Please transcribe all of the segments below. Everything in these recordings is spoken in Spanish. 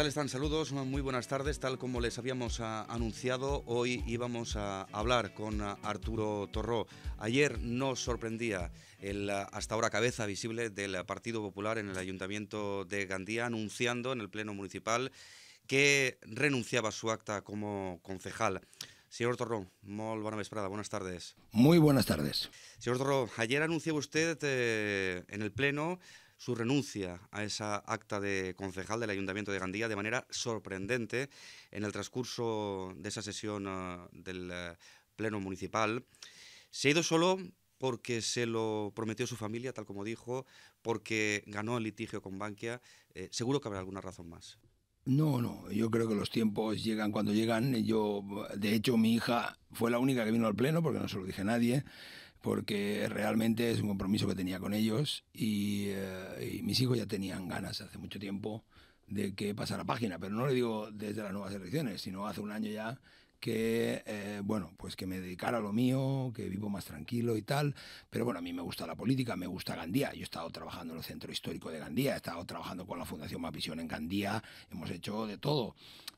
tal están? Saludos, muy buenas tardes. Tal como les habíamos ah, anunciado, hoy íbamos a hablar con ah, Arturo Torró. Ayer nos sorprendía el ah, hasta ahora cabeza visible del Partido Popular en el Ayuntamiento de Gandía anunciando en el Pleno Municipal que renunciaba a su acta como concejal. Señor Torró, muy buena vesprada, buenas tardes. Muy buenas tardes. Señor Torró, ayer anunció usted eh, en el Pleno su renuncia a esa acta de concejal del Ayuntamiento de Gandía de manera sorprendente en el transcurso de esa sesión ah, del eh, Pleno Municipal. Se ha ido solo porque se lo prometió su familia, tal como dijo, porque ganó el litigio con Bankia. Eh, seguro que habrá alguna razón más. No, no, yo creo que los tiempos llegan cuando llegan. Yo, de hecho, mi hija fue la única que vino al pleno, porque no se lo dije a nadie, porque realmente es un compromiso que tenía con ellos eh, y, mis hijos ya tenían ganas hace mucho tiempo de que pasara página, pero no le digo desde las nuevas elecciones, sino hace un año ya que, eh, bueno, pues que me dedicara a lo mío, que vivo más tranquilo y tal, pero bueno, a mí me gusta la política, me gusta Gandía, yo he estado trabajando en el centro histórico de Gandía, he estado trabajando con la Fundación Mapisión en Gandía, hemos hecho de todo,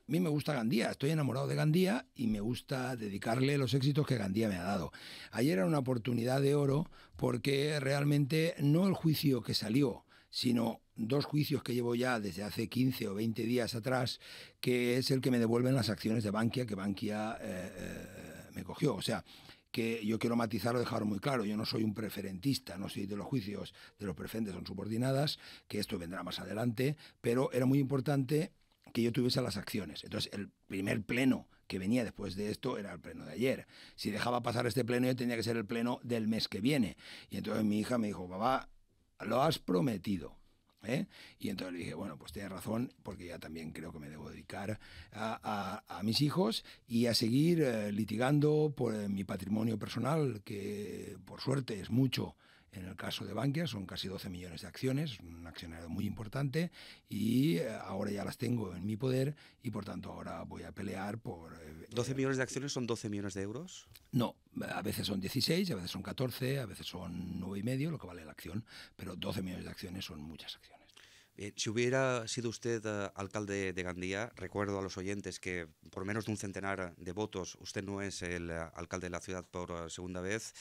a mí me gusta Gandía, estoy enamorado de Gandía y me gusta dedicarle los éxitos que Gandía me ha dado. Ayer era una oportunidad de oro porque realmente no el juicio que salió, sino dos juicios que llevo ya desde hace 15 o 20 días atrás, que es el que me devuelven las acciones de Bankia, que Bankia eh, eh, me cogió. O sea, que yo quiero matizarlo, dejarlo muy claro, yo no soy un preferentista, no soy de los juicios de los preferentes son subordinadas, que esto vendrá más adelante, pero era muy importante que yo tuviese las acciones. Entonces, el primer pleno que venía después de esto era el pleno de ayer. Si dejaba pasar este pleno, yo tenía que ser el pleno del mes que viene. Y entonces mi hija me dijo, papá, lo has prometido. ¿eh? Y entonces le dije, bueno, pues tienes razón, porque ya también creo que me debo dedicar a, mis hijos y a seguir eh, litigando por eh, mi patrimonio personal, que por suerte es mucho en el caso de Bankia son casi 12 millones de acciones, un accionario muy importante y eh, ahora ya las tengo en mi poder y por tanto ahora voy a pelear por... ¿12 eh, eh, millones de acciones son 12 millones de euros? No, a veces son 16, a veces son 14, a veces son y medio, lo que vale la acción, pero 12 millones de acciones son muchas acciones. Eh, si hubiera sido usted eh, alcalde de Gandía, recuerdo a los oyentes que por menos de un centenar de votos usted no es el eh, alcalde de la ciudad por segunda vez,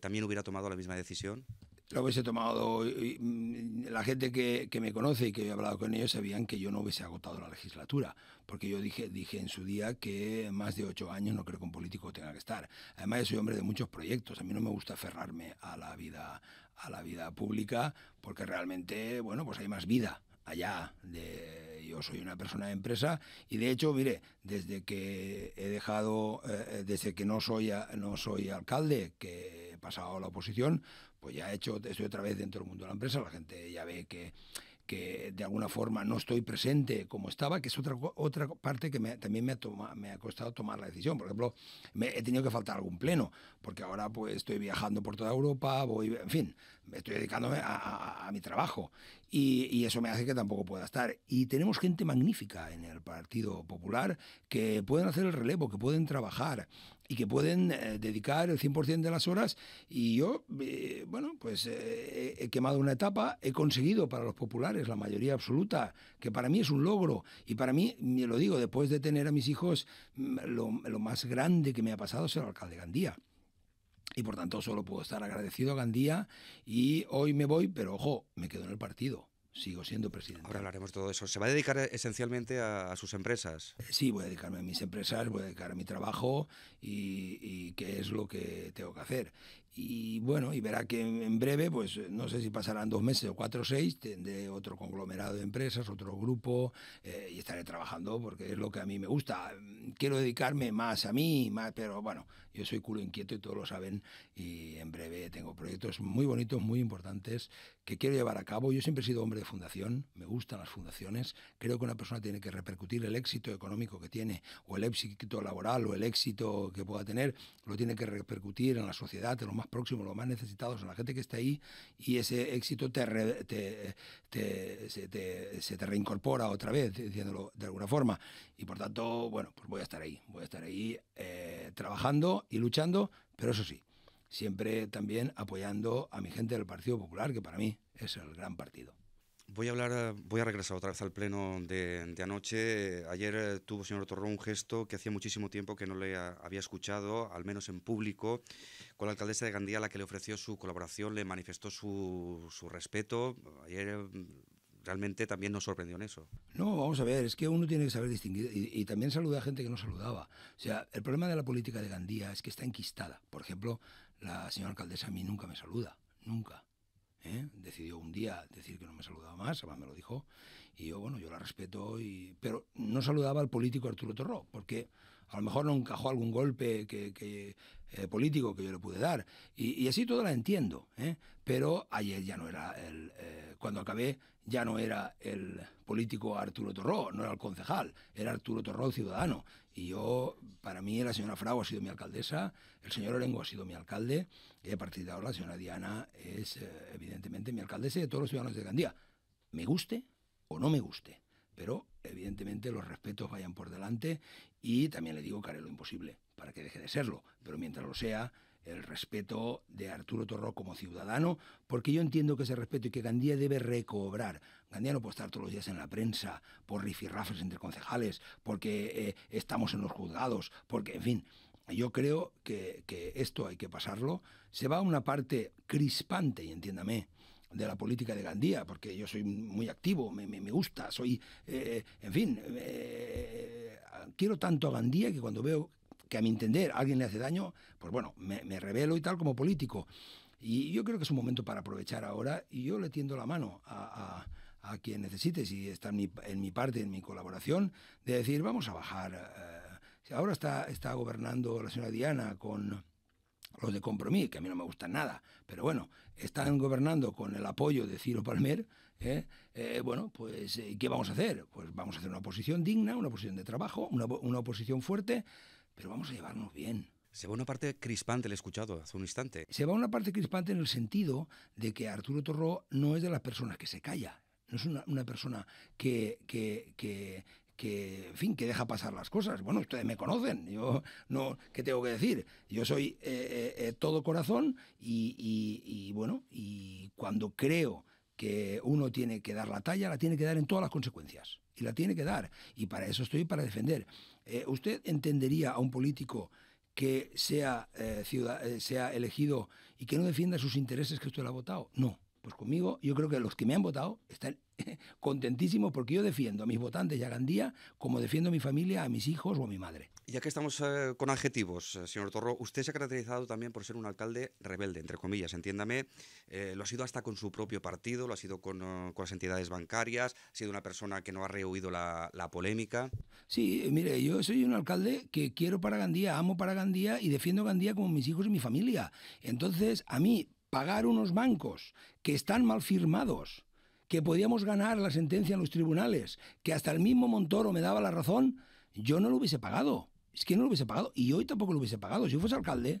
¿también hubiera tomado la misma decisión? lo hubiese tomado. Mm, la gente que, me conoce y que he hablado con ellos sabían que yo no hubiese agotado la legislatura, porque yo dije, dije en su día que más de ocho años no creo que un político tenga que estar. Además, yo soy hombre de muchos proyectos. A mí no me gusta aferrarme a la vida, a la vida pública, porque realmente, bueno, pues hay más vida allá. De, yo soy una persona de empresa y de hecho, mire, desde que he dejado, eh, eh, desde que no soy, no soy alcalde, que he pasado a la oposición, pues ya he hecho, estoy otra vez dentro del mundo de la empresa, la gente ya ve que, de alguna forma no estoy presente como estaba, que es otra, otra parte que también me ha, costado tomar la decisión. Por ejemplo, he tenido que faltar algún pleno, porque ahora pues estoy viajando por toda Europa, voy, en fin, estoy dedicándome a, mi trabajo y, eso me hace que tampoco pueda estar. Y tenemos gente magnífica en el Partido Popular que pueden hacer el relevo, que pueden trabajar y que pueden eh, dedicar el 100% de las horas. Y yo, eh, bueno, pues eh, he quemado una etapa, he conseguido para los populares la mayoría absoluta, que para mí es un logro. Y para mí, me lo digo, después de tener a mis hijos, mm, lo, lo más grande que me ha pasado es el alcalde Gandía. Y por tanto solo puedo estar agradecido a Gandía y hoy me voy, pero ojo, me quedo en el partido sigo siendo presidente. Ahora hablaremos de todo eso. ¿Se va a dedicar esencialmente a, sus empresas? Eh, sí, voy a dedicarme a mis empresas, voy a dedicar a mi trabajo y, qué es lo que tengo que hacer y bueno, y verá que en breve, pues eh, no sé si pasarán dos meses o cuatro o seis, tendré otro conglomerado de empresas, otro grupo, eh, y estaré trabajando porque es lo que a mí me gusta. Quiero dedicarme más a mí, más, pero bueno, yo soy culo inquieto y todos lo saben, y en breve tengo proyectos muy bonitos, muy importantes que quiero llevar a cabo. Yo siempre he sido hombre de fundación, me gustan las fundaciones, creo que una persona tiene que repercutir el éxito económico que tiene o el éxito laboral o el éxito que pueda tener, lo tiene que repercutir en la sociedad, en los más próximos, en los más necesitados, en la gente que está ahí y ese éxito te, se, te reincorpora otra vez, diciéndolo de alguna forma. Y por tanto, bueno, pues voy a estar ahí, voy a estar ahí eh, trabajando y luchando, pero eso sí, siempre también apoyando a mi gente del Partido Popular, que para mí es el gran partido. Voy a hablar, voy a regresar otra vez al pleno de, anoche. Ayer eh, tuvo, señor Torró, un gesto que hacía muchísimo tiempo que no le había escuchado, al menos en público, con la alcaldesa de Gandía, la que le ofreció su colaboración, le manifestó su, su respeto. Ayer mm, realmente también nos sorprendió en eso. No, vamos a ver, es que uno tiene que saber distinguir y, también saludé a gente que no saludaba. O sea, el problema de la política de Gandía es que está enquistada. Por ejemplo, la señora alcaldesa a mí nunca me saluda, nunca. ¿eh? Decidió un día decir que no me saludaba más, además me lo dijo, y yo, bueno, yo la respeto, y... pero no saludaba al político Arturo Torró, porque a lo mejor no encajó algún golpe eh, político que yo le pude dar. Y, así todo la entiendo, ¿eh? pero ayer ya no era el. Eh, cuando acabé, ya no era el político Arturo Torró, no era el concejal, era Arturo Torró el ciudadano. Y yo, para mí, la señora Frago ha sido mi alcaldesa, el señor Orengo ha sido mi alcalde, y a partir de ahora la señora Diana es, evidentemente, mi alcaldesa de todos los ciudadanos de Gandía. Me guste o no me guste pero evidentemente los respetos vayan por delante y también le digo que haré lo imposible para que deje de serlo, pero mientras lo sea, el respeto de Arturo Torró como ciudadano, porque yo entiendo que ese respeto y que Gandía debe recobrar. Gandía no puede estar todos los días en la prensa por rifirrafes entre concejales, porque eh, estamos en los juzgados, porque, en fin, yo creo que esto hay que pasarlo. Se va a una parte crispante, y entiéndame, de la política de Gandía, porque yo soy muy activo, me, gusta, soy, eh, en fin, eh, quiero tanto a Gandía que cuando veo que a mi entender alguien le hace daño, pues bueno, me, revelo y tal como político. Y yo creo que es un momento para aprovechar ahora y yo le tiendo la mano a, quien necesite, si está en mi, parte, en mi colaboración, de decir, vamos a bajar. Eh, ahora está, está gobernando la señora Diana con los de compromiso que a mí no me gustan nada, pero bueno, están gobernando con el apoyo de Ciro Palmer, ¿eh? Eh, bueno, pues eh, ¿qué vamos a hacer? Pues vamos a hacer una oposición digna, una oposición de trabajo, una, una oposición fuerte, pero vamos a llevarnos bien. Se va una parte crispante, le he escuchado hace un instante. Se va una parte crispante en el sentido de que Arturo Torró no es de las personas que se calla. No es una, persona que, que, que, fin, que deja pasar las cosas. Bueno, ustedes me conocen, yo no, ¿qué tengo que decir? Yo soy eh, eh, eh, todo corazón y, bueno, y cuando creo que uno tiene que dar la talla, la tiene que dar en todas las consecuencias. Y la tiene que dar. Y para eso estoy, para defender. ¿Usted entendería a un político que sea, sea elegido y que no defienda sus intereses que usted lo ha votado. No. Pues conmigo, yo creo que los que me han votado están contentísimo porque yo defiendo a mis votantes y a Gandía como defiendo a mi familia, a mis hijos o a mi madre. Ya que estamos eh, con adjetivos, eh, señor Torro, usted se ha caracterizado también por ser un alcalde rebelde, entre comillas, entiéndame. Eh, lo ha sido hasta con su propio partido, lo ha sido con, las entidades bancarias, ha sido una persona que no ha rehuido la, polémica. Sí, mire, yo soy un alcalde que quiero para Gandía, amo para Gandía y defiendo a Gandía como mis hijos y mi familia. Entonces, a mí, pagar unos bancos que están mal firmados, que podíamos ganar la sentencia en los tribunales, que hasta el mismo Montoro me daba la razón, yo no lo hubiese pagado. Es que no lo hubiese pagado. Y hoy tampoco lo hubiese pagado. Si yo fuese alcalde,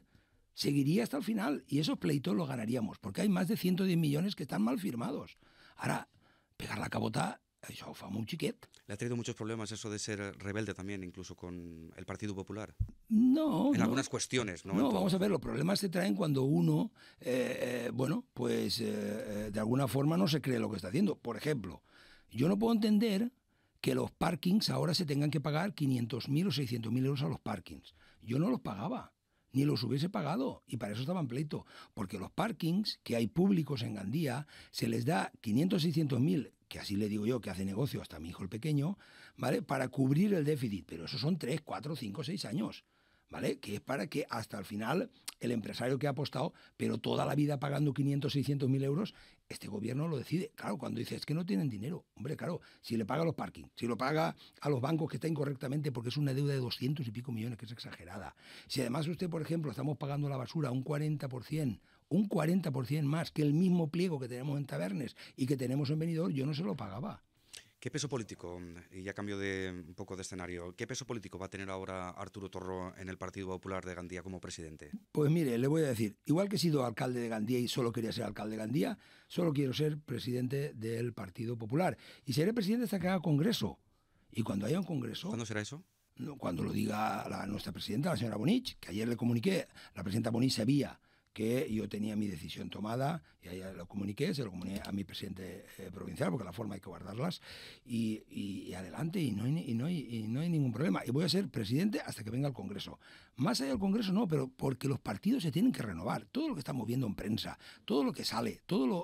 seguiría hasta el final y esos pleitos los ganaríamos, porque hay más de 110 millones que están mal firmados. Ahora, pegar la cabota, eso fue muy chiquet. ¿Le ha traído muchos problemas eso de ser rebelde también, incluso con el Partido Popular? No. En algunas cuestiones, ¿no? No, vamos a ver, los problemas se traen cuando uno, eh, eh, bueno, pues eh, de alguna forma no se cree lo que está haciendo. Por ejemplo, yo no puedo entender que los parkings ahora se tengan que pagar 500.000 o 600.000 euros a los parkings. Yo no los pagaba ni los hubiese pagado. Y para eso estaban en pleito. Porque los parkings, que hay públicos en Gandía, se les da 500, 600 mil, que así le digo yo, que hace negocio hasta mi hijo el pequeño, ¿vale? Para cubrir el déficit. Pero eso son 3, 4, 5, 6 años. ¿Vale? Que es para que hasta el final el empresario que ha apostado, pero toda la vida pagando 500, 600 mil euros, este gobierno lo decide. Claro, cuando dice es que no tienen dinero, hombre, claro, si le paga los parkings, si lo paga a los bancos que está incorrectamente porque es una deuda de 200 y pico millones, que es exagerada. Si además usted, por ejemplo, estamos pagando la basura un 40%, un 40% más que el mismo pliego que tenemos en Tabernes y que tenemos en Benidorm, yo no se lo pagaba. ¿Qué peso político, y ya cambio de un poco de escenario, qué peso político va a tener ahora Arturo Torro en el Partido Popular de Gandía como presidente? Pues mire, le voy a decir, igual que he sido alcalde de Gandía y solo quería ser alcalde de Gandía, solo quiero ser presidente del Partido Popular. Y seré presidente hasta que haga congreso. Y cuando haya un congreso... ¿Cuándo será eso? Cuando lo diga nuestra presidenta, la señora Bonich, que ayer le comuniqué, la presidenta Bonich sabía que yo tenía mi decisión tomada, y ahí lo comuniqué, se lo comuniqué a mi presidente eh, provincial, porque la forma hay que guardarlas, y, adelante, y no, hay, no ningún problema. Y voy a ser presidente hasta que venga el Congreso. Más allá del Congreso no, pero porque los partidos se tienen que renovar. Todo lo que estamos viendo en prensa, todo lo que sale, todo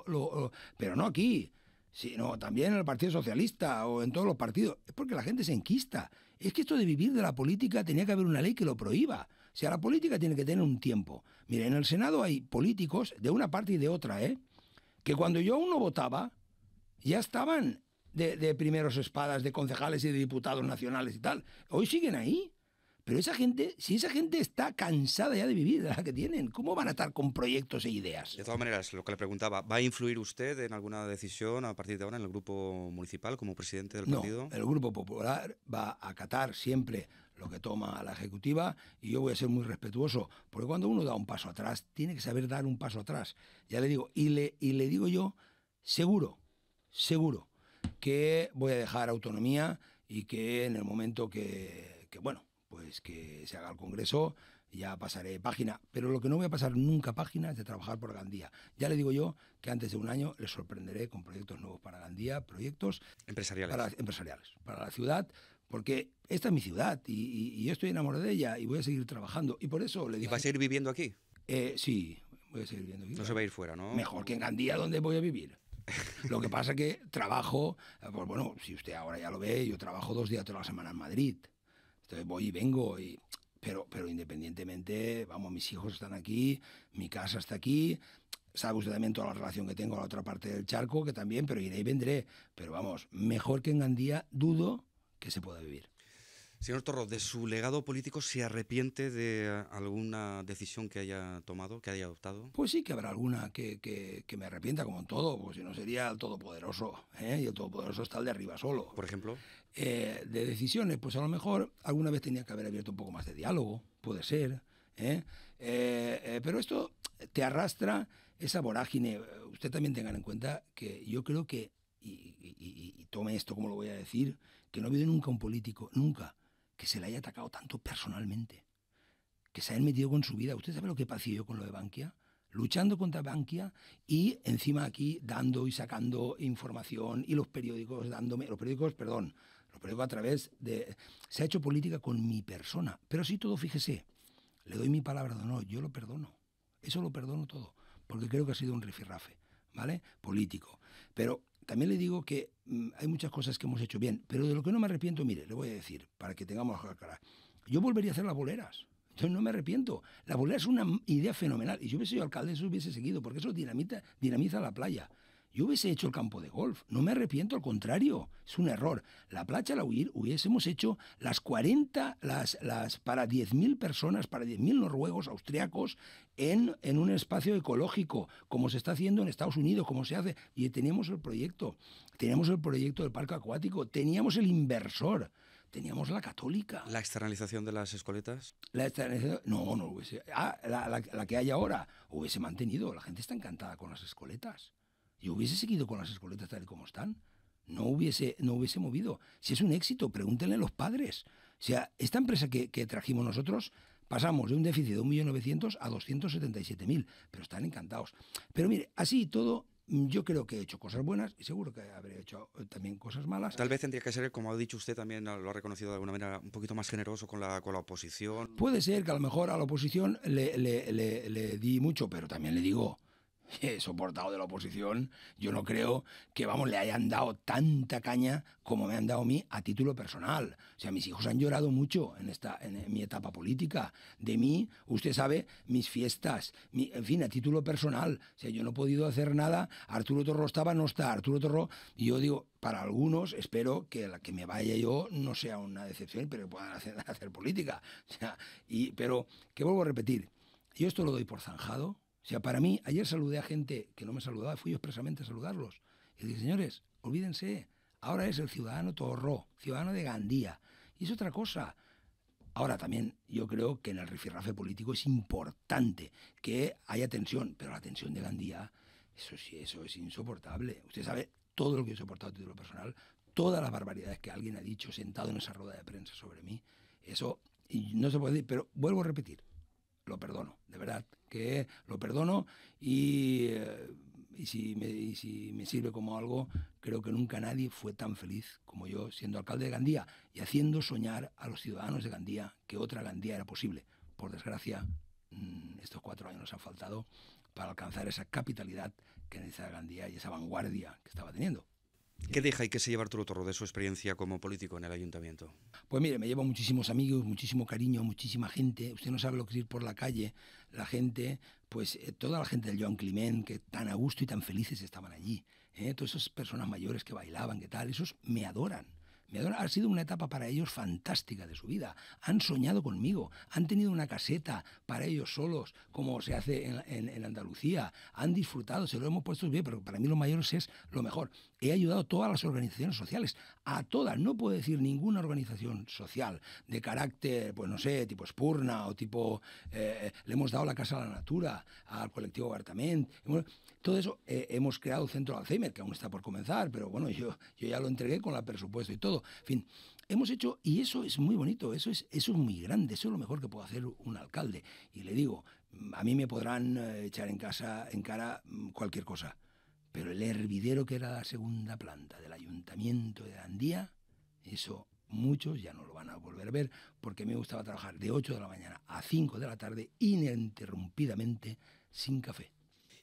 pero no aquí sino también en el Partido Socialista o en todos los partidos. Es porque la gente se enquista. Es que esto de vivir de la política tenía que haber una ley que lo prohíba. Si a la política tiene que tener un tiempo. Mire, en el Senado hay políticos de una parte y de otra, ¿eh? Que cuando yo aún no votaba, ya estaban de, primeros espadas, de concejales y de diputados nacionales y tal. Hoy siguen ahí. Pero esa gente, si esa gente está cansada ya de vivir, la que tienen, ¿cómo van a estar con proyectos e ideas? De todas maneras, lo que le preguntaba, ¿va a influir usted en alguna decisión a partir de ahora en el grupo municipal como presidente del partido? No, el grupo popular va a acatar siempre lo que toma la ejecutiva y yo voy a ser muy respetuoso, porque cuando uno da un paso atrás, tiene que saber dar un paso atrás. Ya le digo, y le, y le digo yo, seguro, seguro, que voy a dejar autonomía y que en el momento que, que bueno, pues que se haga el Congreso, ya pasaré página. Pero lo que no voy a pasar nunca página es de trabajar por Gandía. Ya le digo yo que antes de un año les sorprenderé con proyectos nuevos para Gandía, proyectos empresariales. empresariales, para la ciudad, porque esta es mi ciudad y, yo estoy enamorado de ella y voy a seguir trabajando. Y por eso le digo... a seguir viviendo aquí? Eh, sí, voy a seguir viviendo aquí. No se va a ir fuera, ¿no? Mejor que en Gandía, ¿dónde voy a vivir. Lo que pasa que trabajo, eh, pues bueno, si usted ahora ya lo ve, yo trabajo dos días toda la semana en Madrid. Entonces voy y vengo y... Pero, pero independientemente, vamos, mis hijos están aquí, mi casa está aquí, sabe usted también toda la relación que tengo a la otra parte del charco, que también, pero iré y vendré. Pero vamos, mejor que en Gandía, dudo que se pueda vivir. Señor Torro, ¿de su legado político se arrepiente de alguna decisión que haya tomado, que haya adoptado? Pues sí, que habrá alguna que, me arrepienta, como todo, porque si no sería el todopoderoso, ¿eh? y el todopoderoso está el de arriba solo. Por ejemplo. Eh, de decisiones, pues a lo mejor alguna vez tenía que haber abierto un poco más de diálogo, puede ser. ¿eh? Eh, pero esto te arrastra esa vorágine. Usted también tenga en cuenta que yo creo que y, tome esto como lo voy a decir, que no ha habido nunca un político, nunca, que se le haya atacado tanto personalmente, que se haya metido con su vida. ¿Usted sabe lo que pasé yo con lo de Bankia? Luchando contra Bankia y encima aquí dando y sacando información y los periódicos dándome, los periódicos, perdón, los periódicos a través de... Se ha hecho política con mi persona, pero sí todo, fíjese, le doy mi palabra de honor, yo lo perdono, eso lo perdono todo, porque creo que ha sido un rifirrafe. ¿vale? Político. Pero también le digo que mm, hay muchas cosas que hemos hecho bien, pero de lo que no me arrepiento, mire, le voy a decir, para que tengamos la cara. Yo volvería a hacer las boleras. Yo no me arrepiento. La bolera es una idea fenomenal. Y yo hubiese sido alcalde, eso hubiese seguido, porque eso dinamita, dinamiza la playa. Yo hubiese hecho el campo de golf. No me arrepiento, al contrario. Es un error. La de la huir hubiésemos hecho las 40, las, las para 10.000 personas, para 10.000 noruegos, austriacos, en, en un espacio ecológico, como se está haciendo en Estados Unidos, como se hace. Y teníamos el proyecto. Teníamos el proyecto del parque acuático. Teníamos el inversor teníamos la católica. ¿La externalización de las escoletas? La externalización, no, no hubiese. Ah, la, la, que hay ahora hubiese mantenido. La gente está encantada con las escoletas yo hubiese seguido con las escoletas tal y como están. No hubiese, no hubiese movido. Si es un éxito, pregúntenle a los padres. O sea, esta empresa que, trajimos nosotros, pasamos de un déficit de 1.900.000 a 277.000, pero están encantados. Pero mire, así todo, yo creo que he hecho cosas buenas y seguro que habré hecho eh, también cosas malas. Tal vez tendría que ser, como ha dicho usted también, lo ha reconocido de alguna manera, un poquito más generoso con la, oposición. Puede ser que a lo mejor a la oposición le di mucho, pero también le digo, soportado de la oposición, yo no creo que, vamos, le hayan dado tanta caña como me han dado a mí a título personal. O sea, mis hijos han llorado mucho en, esta, en mi etapa política. De mí, usted sabe, mis fiestas, en fin, a título personal. O sea, yo no he podido hacer nada. Arturo Torro estaba, no está. Arturo Torro, y yo digo, para algunos, espero que la que me vaya yo no sea una decepción, pero que puedan hacer, hacer política. y, pero, qué vuelvo a repetir, yo esto lo doy por zanjado o sea, para mí, ayer saludé a gente que no me saludaba, fui yo expresamente a saludarlos. Y dije, señores, olvídense, ahora es el ciudadano torró, ciudadano de Gandía. Y es otra cosa. Ahora también yo creo que en el rifirrafe político es importante que haya tensión, pero la tensión de Gandía, eso sí, eso es insoportable. Usted sabe todo lo que he soportado a título personal, todas las barbaridades que alguien ha dicho sentado en esa rueda de prensa sobre mí. Eso no se puede decir, pero vuelvo a repetir, lo perdono, de verdad, que lo perdono y, eh, si me, si me, sirve como algo, creo que nunca nadie fue tan feliz como yo siendo alcalde de Gandía y haciendo soñar a los ciudadanos de Gandía que otra Gandía era posible. Por desgracia, mm, estos cuatro años nos han faltado para alcanzar esa capitalidad que necesita Gandía y esa vanguardia que estaba teniendo. ¿Qué deja y qué se lleva Arturo Torro de su experiencia como político en el ayuntamiento? Pues mire, me llevo muchísimos amigos, muchísimo cariño, muchísima gente. Usted no sabe lo que es ir por la calle, la gente, pues eh, toda la gente del Joan Climent, que tan a gusto y tan felices estaban allí. ¿eh? Todas esas personas mayores que bailaban, que tal, esos me adoran ha sido una etapa para ellos fantástica de su vida. Han soñado conmigo, han tenido una caseta para ellos solos, como se hace en, en, Andalucía, han disfrutado, se lo hemos puesto bien, pero para mí lo mayores es lo mejor. He ayudado a todas las organizaciones sociales, a todas, no puedo decir ninguna organización social de carácter, pues no sé, tipo Spurna o tipo, eh, le hemos dado la casa a la natura, al colectivo Bartament, todo eso, eh, hemos creado el centro de Alzheimer, que aún está por comenzar, pero bueno, yo, yo ya lo entregué con la presupuesto y todo en fin, hemos hecho, y eso es muy bonito, eso es, eso es muy grande, eso es lo mejor que puede hacer un alcalde. Y le digo, a mí me podrán eh, echar en, casa, en cara mm, cualquier cosa, pero el hervidero que era la segunda planta del ayuntamiento de Andía, eso muchos ya no lo van a volver a ver, porque me gustaba trabajar de 8 de la mañana a 5 de la tarde, ininterrumpidamente, sin café.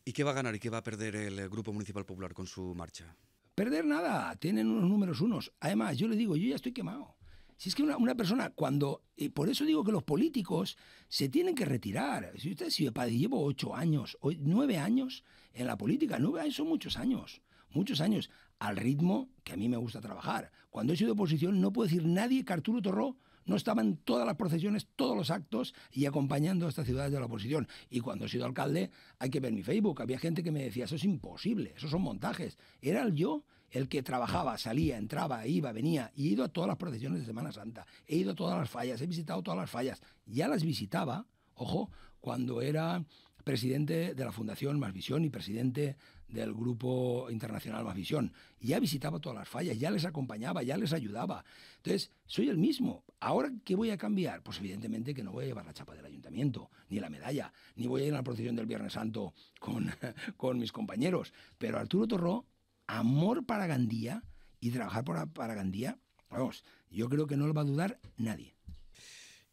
¿Y qué va a ganar y qué va a perder el Grupo Municipal Popular con su marcha? Perder nada, tienen unos números unos. Además, yo le digo, yo ya estoy quemado. Si es que una, persona, cuando. por eso digo que los políticos se tienen que retirar. Si usted, si llevo ocho años, nueve años en la política, nueve años son muchos años. Muchos años, al ritmo que a mí me gusta trabajar. Cuando he sido oposición, no puedo decir nadie que Arturo Torró no en todas las procesiones, todos los actos y acompañando a estas ciudades de la oposición. Y cuando he sido alcalde, hay que ver mi Facebook, había gente que me decía, eso es imposible, esos son montajes. Era yo el que trabajaba, salía, entraba, iba, venía. he ido a todas las procesiones de Semana Santa, he ido a todas las fallas, he visitado todas las fallas. Ya las visitaba, ojo, cuando era presidente de la Fundación Más Visión y presidente del grupo internacional Más Visión. Ya visitaba todas las fallas, ya les acompañaba, ya les ayudaba. Entonces, soy el mismo. ¿Ahora qué voy a cambiar? Pues evidentemente que no voy a llevar la chapa del ayuntamiento, ni la medalla, ni voy a ir a la procesión del Viernes Santo con, con mis compañeros. Pero Arturo Torró, amor para Gandía y trabajar para, para Gandía, vamos, yo creo que no lo va a dudar nadie.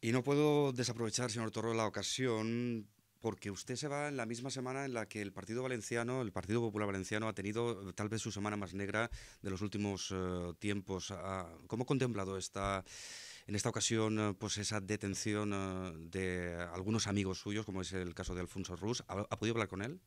Y no puedo desaprovechar, señor Torró, la ocasión porque usted se va en la misma semana en la que el Partido Valenciano, el Partido Popular Valenciano, ha tenido eh, tal vez su semana más negra de los últimos eh, tiempos. Ah, ¿Cómo ha contemplado esta, en esta ocasión eh, pues esa detención de algunos amigos suyos, como es el caso de Alfonso Rus? ¿Ha, podido hablar con él?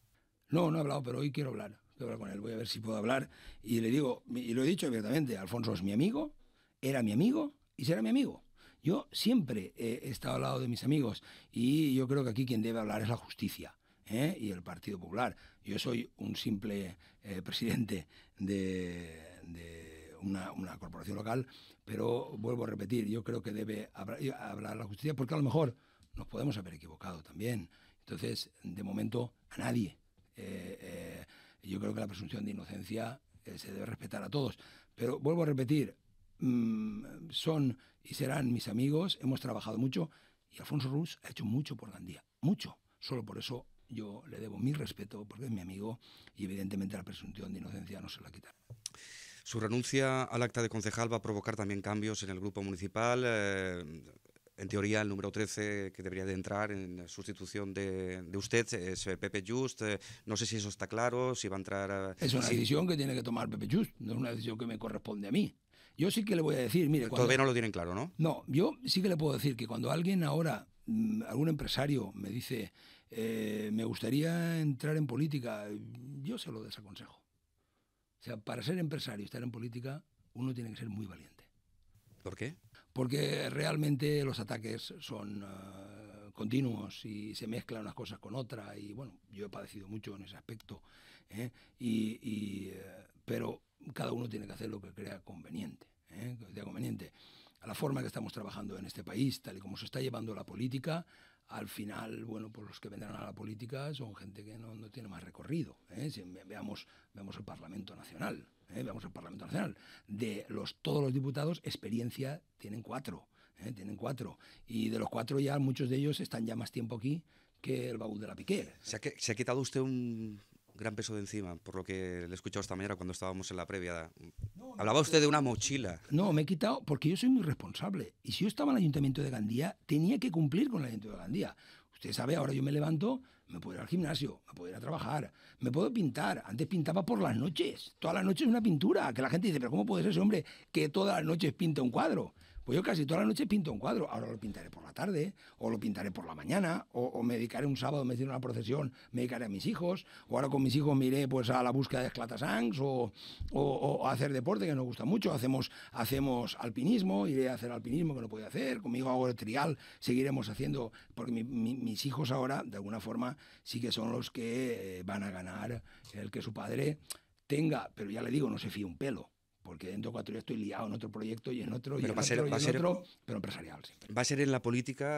No, no he hablado, pero hoy quiero hablar. hablar con él, voy a ver si puedo hablar. Y le digo, y lo he dicho abiertamente, Alfonso es mi amigo, era mi amigo y será mi amigo. Yo siempre he estado al lado de mis amigos y yo creo que aquí quien debe hablar es la justicia. ¿eh? y el Partido Popular. Yo soy un simple eh, presidente de, una, corporación local, pero vuelvo a repetir, yo creo que debe hablar, la justicia porque a lo mejor nos podemos haber equivocado también. Entonces, de momento, a nadie. Eh, yo creo que la presunción de inocencia se debe respetar a todos. Pero vuelvo a repetir, Mm, son y serán mis amigos, hemos trabajado mucho y Alfonso Ruz ha hecho mucho por Gandía, mucho. Solo por eso yo le debo mi respeto porque es mi amigo y evidentemente la presunción de inocencia no se la quita. Su renuncia al acta de concejal va a provocar también cambios en el grupo municipal. Eh, en teoría, el número 13 que debería de entrar en sustitución de, usted es Pepe Just. Eh, no sé si eso está claro, si va a entrar... es una decisión que tiene que tomar Pepe Just, no es una decisión que me corresponde a mí. Yo sí que le voy a decir, mire... Cuando, Todavía no lo tienen claro, ¿no? No, yo sí que le puedo decir que cuando alguien ahora, mm, algún empresario me dice, eh, me gustaría entrar en política, yo se lo desaconsejo. O sea, para ser empresario y estar en política, uno tiene que ser muy valiente. ¿Por qué? Porque realmente los ataques son... Eh, continuos y se mezclan unas cosas con otras y bueno, yo he padecido mucho en ese aspecto, ¿eh? y, pero cada uno tiene que hacer lo que crea conveniente. ¿eh? conveniente. A la forma que estamos trabajando en este país, tal y como se está llevando la política, al final, bueno, pues los que vendrán a la política son gente que no, no tiene más recorrido. ¿eh? Si veamos, vemos el Parlamento Nacional, ¿eh? veamos el Parlamento Nacional. De los, todos los diputados, experiencia tienen cuatro, ¿eh? tienen cuatro. Y de los cuatro ya muchos de ellos están ya más tiempo aquí que el baúl de la Piqué. ¿Se ha, se ha quitado usted un, gran peso de encima, por lo que le he escuchado esta mañana cuando estábamos en la previa. Hablaba usted de una mochila. No, me he quitado porque yo soy muy responsable. Y si yo estaba en el Ayuntamiento de Gandía, tenía que cumplir con el Ayuntamiento de Gandía. Usted sabe, ahora yo me levanto, me puedo ir al gimnasio, me puedo ir a trabajar, me puedo pintar. Antes pintaba por las noches. Todas las noches una pintura. Que la gente dice, pero ¿cómo puede ser ese hombre que todas las noches pinta un cuadro? Pues yo casi toda la noche pinto un cuadro. Ahora lo pintaré por la tarde, o lo pintaré por la mañana, o, me dedicaré un sábado, me hicieron una procesión, me dedicaré a mis hijos, o ahora con mis hijos me iré pues, a la búsqueda de esclatasangs, o, o, a hacer deporte, que nos gusta mucho. Hacemos, hacemos alpinismo, iré a hacer alpinismo, que no puedo hacer. Conmigo hago el trial, seguiremos haciendo, porque mis hijos ahora, de alguna forma, sí que son los que eh, van a ganar el que su padre tenga, pero ya le digo, no se fíe un pelo porque dentro de cuatro días estoy liado en otro proyecto y en otro pero y en va otro, va pero empresarial siempre. ¿Va a ser en la política?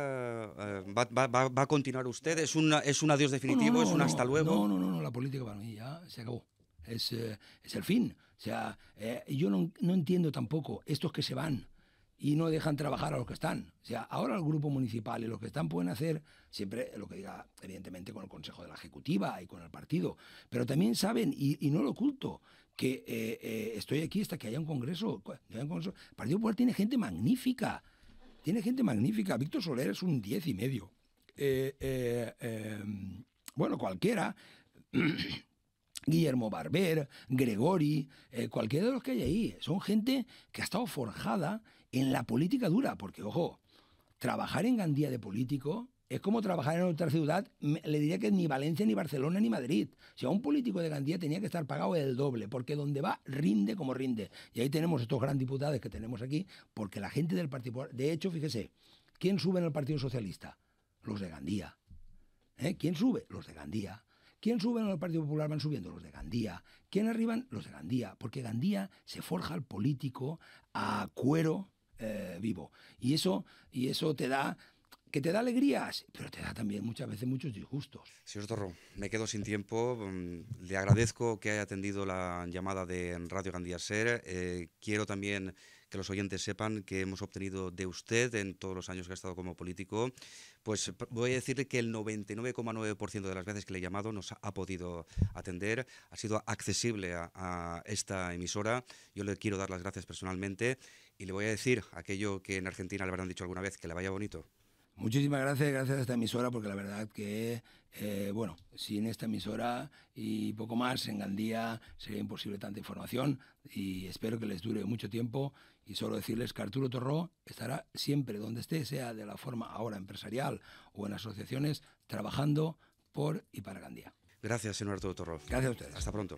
Eh, va, a continuar usted? ¿Es, un adiós definitivo? ¿Es un hasta luego? No, no, no, la política para mí ya se acabó. Es, eh, el fin. O sea, eh, yo no, entiendo tampoco estos que se van y no dejan trabajar a los que están. O sea, ahora el grupo municipal y los que están pueden hacer siempre lo que diga, evidentemente, con el Consejo de la Ejecutiva y con el partido, pero también saben, y, y no lo oculto, que eh, eh, estoy aquí hasta que haya un congreso. Partido Popular tiene gente magnífica. Tiene gente magnífica. Víctor Soler es un diez y medio. Eh, em, bueno, cualquiera. Guillermo Barber, Gregori, cualquiera de los que hay ahí. Son gente que ha estado forjada en la política dura, porque, ojo, trabajar en Gandía de político es como trabajar en otra ciudad, le diría que ni Valencia, ni Barcelona, ni Madrid. Si a un político de Gandía tenía que estar pagado el doble, porque donde va, rinde como rinde. Y ahí tenemos estos gran diputados que tenemos aquí, porque la gente del Partido Popular... De hecho, fíjese, ¿quién sube en el Partido Socialista? Los de Gandía. ¿Eh? ¿Quién sube? Los de Gandía. ¿Quién sube en el Partido Popular? Van subiendo los de Gandía. ¿Quién arriban? Los de Gandía. Porque Gandía se forja al político a cuero eh, vivo. Y eso, y eso te da que te da alegrías, pero te da también muchas veces muchos disgustos. Señor Torro, me quedo sin tiempo. Mm, le agradezco que haya atendido la llamada de Radio Gandía Ser. Eh, quiero también que los oyentes sepan que hemos obtenido de usted en todos los años que ha estado como político, pues voy a decirle que el 99,9% de las veces que le he llamado nos ha podido atender, ha sido accesible a, a, esta emisora. Yo le quiero dar las gracias personalmente y le voy a decir aquello que en Argentina le habrán dicho alguna vez, que le vaya bonito. Muchísimas gracias, gracias a esta emisora, porque la verdad que, eh, bueno, sin esta emisora y poco más en Gandía sería imposible tanta información y espero que les dure mucho tiempo y solo decirles que Arturo Torró estará siempre donde esté, sea de la forma ahora empresarial o en asociaciones, trabajando por y para Gandía. Gracias, señor Arturo Torró. Gracias a ustedes. Hasta pronto.